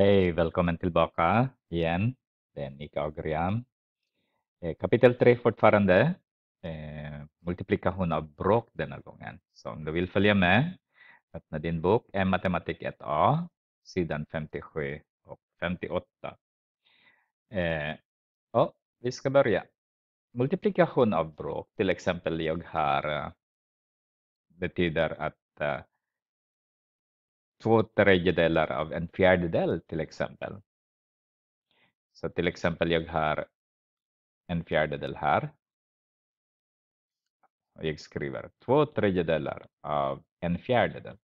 Hej, välkommen tillbaka igen. Det är Nika och Griam. Eh, kapitel 3 fortfarande. Eh, multiplikation av bråk denna gången. Så om du vill följa med, öppna din bok M matematik 1A, sidan 57 och 58. Eh, och vi ska börja. Multiplikation av bråk, till exempel jag har betyder att två tredjedelar av en fjärdedel till exempel. Så till exempel jag har en fjärdedel här. Och jag skriver två tredjedelar av en fjärdedel.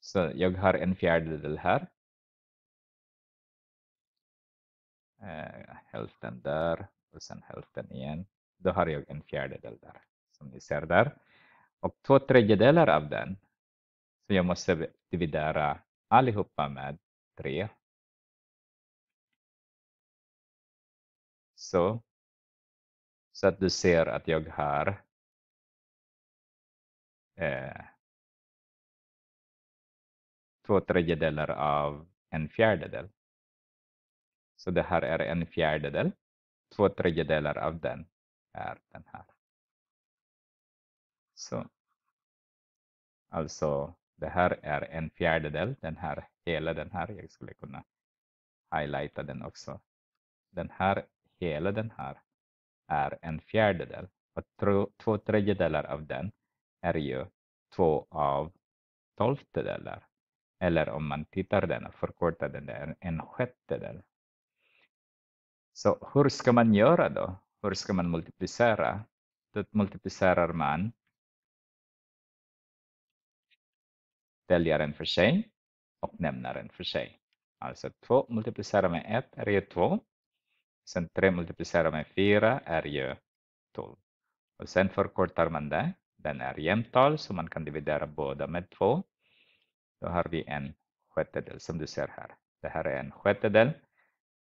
Så jag har en fjärdedel här. Eh, hälften där och sen hälften igen. Då har jag en fjärdedel där som ni ser där. Och två tredjedelar av den så jag måste dividera allihopa med 3. Så. Så att du ser att jag har eh, två tredjedelar av en fjärdedel. Så det här är en fjärdedel. Två tredjedelar av den är den här. Så. Alltså det här är en fjärdedel, den här, hela den här, jag skulle kunna highlighta den också. Den här, hela den här är en fjärdedel och två tredjedelar av den är ju två av tolftedelar. Eller om man tittar den och förkortar den, det är en sjättedel. Så hur ska man göra då? Hur ska man multiplicera? Då multiplicerar man väljaren för sig och nämnaren för sig. Alltså 2 multiplicerat med 1 är ju 2. Sen 3 multiplicerat med 4 är ju 12. Och sen förkortar man det. Den är jämntal så man kan dividera båda med 2. Då har vi en sjättedel som du ser här. Det här är en sjättedel.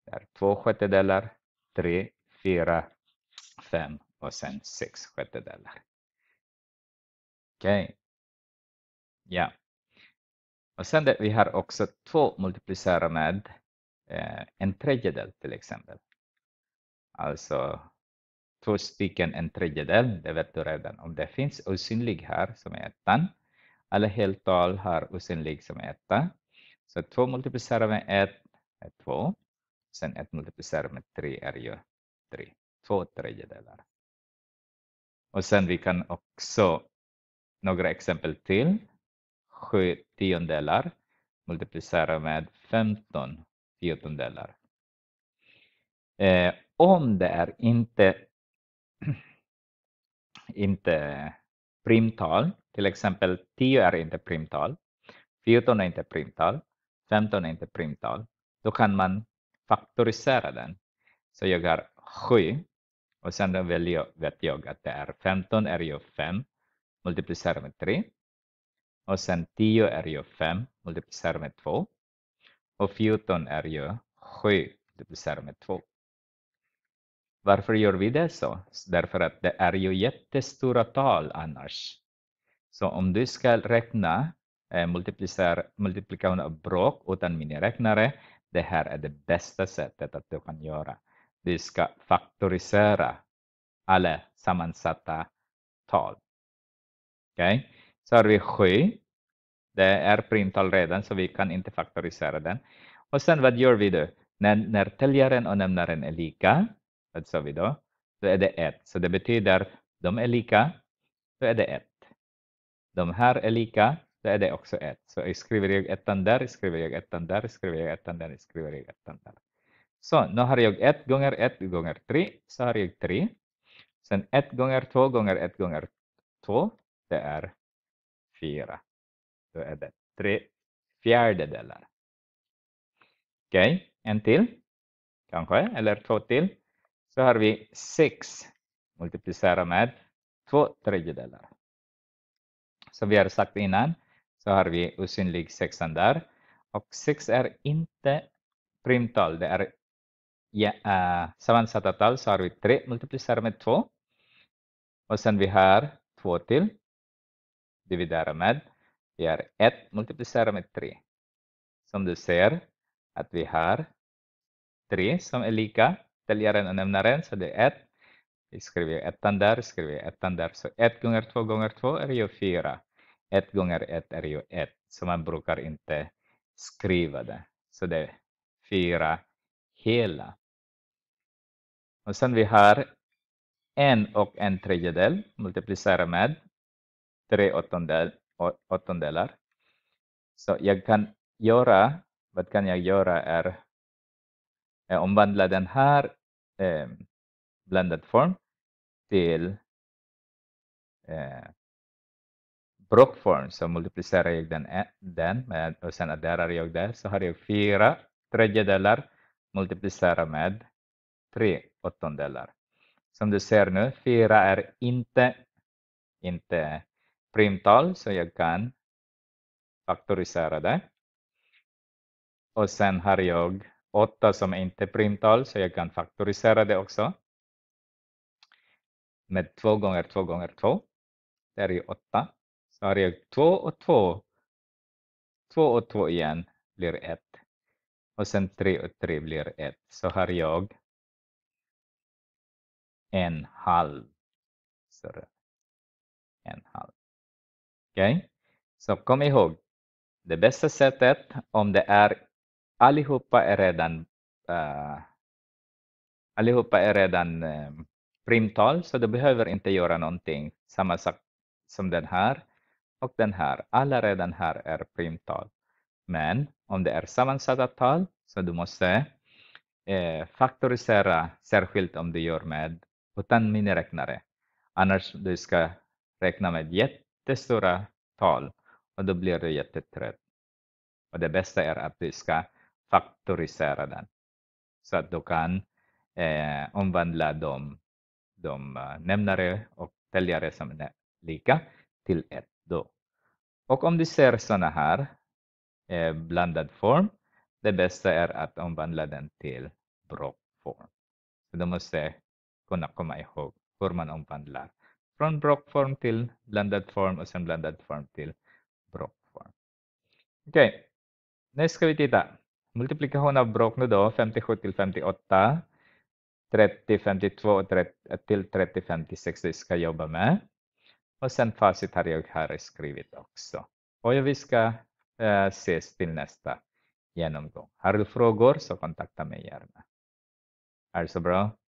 Det är två sjättedelar, tre, fyra, fem och sen sex sjättedelar. Okej. Okay. Ja. Och sen det, vi har också två multiplicerar med eh, en tredjedel till exempel. Alltså två stycken en tredjedel, det vet du redan om det finns osynlig här som är ettan. Alla heltal har osynlig som är etta. Så två multiplicerar med ett är två. Sen ett multiplicerar med tre är ju tre. Två tredjedelar. Och sen vi kan också några exempel till. 7 tiondelar multiplicerar med 15 tiondelar. Eh, om det är inte, inte primtal, till exempel 10 är inte primtal, 14 är inte primtal, 15 är inte primtal, då kan man faktorisera den. Så jag har 7 och sen väljer, vet jag att det är 15 är ju 5 multiplicerat med 3 och sen 10 är ju 5 multiplicerat med 2 och 14 är ju 7 multiplicerat med 2. Varför gör vi det så? Därför att det är ju jättestora tal annars. Så om du ska räkna eh, multiplikation av bråk utan miniräknare, det här är det bästa sättet att du kan göra. Du ska faktorisera alla sammansatta tal. Okay? Så har vi 7. Det är primtal redan, så vi kan inte faktorisera den. Och sen vad gör vi då? När, när täljaren och nämnaren är lika, vad sa vi då? Då är det 1. Så det betyder de är lika, då är det 1. De här är lika, då är det också 1. Så jag skriver jag ettan där, skriver jag ettan där, skriver jag ettan där, skriver jag ettan där. Så nu har jag 1 gånger 1 gånger 3, så har jag 3. Sen 1 gånger 2 gånger 1 gånger 2, det är fyra, Då är det tre fjärdedelar. Okej, okay. en till kanske, eller två till. Så har vi sex multiplicera med två tredjedelar. Som vi har sagt innan så har vi osynlig sexan där. Och sex är inte primtal, det är ja, äh, sammansatta tal. Så har vi tre multiplicerat med två Och sen vi har två till dividera med. Vi har 1 multiplicerat med 3. Som du ser att vi har 3 som är lika täljaren och nämnaren, så det är 1. Vi skriver 1 där, skriver 1 där. Så 1 gånger 2 gånger 2 är ju 4. 1 gånger 1 är ju 1, så man brukar inte skriva det. Så det är 4 hela. Och sen vi har 1 och 1 tredjedel multiplicerat med tre åttondel, åttondelar. Så jag kan göra, vad kan jag göra är eh, omvandla den här eh, blandad form till eh, blockform så multiplicerar jag den, den med, och sen adderar jag det så har jag fyra tredjedelar multiplicera med tre åttondelar. Som du ser nu, fyra är inte, inte primtal, så jag kan faktorisera det. Och sen har jag 8 som inte är primtal, så jag kan faktorisera det också. Med 2 gånger 2 gånger 2. Det är ju 8. Så har jag 2 och 2. 2 och 2 igen blir 1. Och sen 3 och 3 blir 1. Så har jag en halv. Sorry. En halv. Okay? Så kom ihåg, det bästa sättet om det är allihopa är redan uh, allihopa är redan um, primtal, så du behöver inte göra någonting. Samma sak som den här och den här. Alla redan här är primtal. Men om det är sammansatta tal, så du måste eh, faktorisera, särskilt om du gör med utan miniräknare. Annars du ska räkna med jätte jättestora tal och då blir du jättetrött. Och det bästa är att du ska faktorisera den så att du kan eh, omvandla de, de eh, nämnare och täljare som är lika till ett. Då. Och om du ser sådana här eh, blandad form, det bästa är att omvandla den till blockform. Så du måste kunna komma ihåg hur man omvandlar från brockform till blandad form och sen blandad form till brockform. Okej, okay. next ska vi titta. Multiplikation av brock nu då, 57 till 58, 30, 52 30, till 30, 56 vi ska jobba med. Och sen facit har jag här skrivit också. Och vi ska eh, ses till nästa genomgång. Har du frågor så kontakta mig gärna. Är det så bra?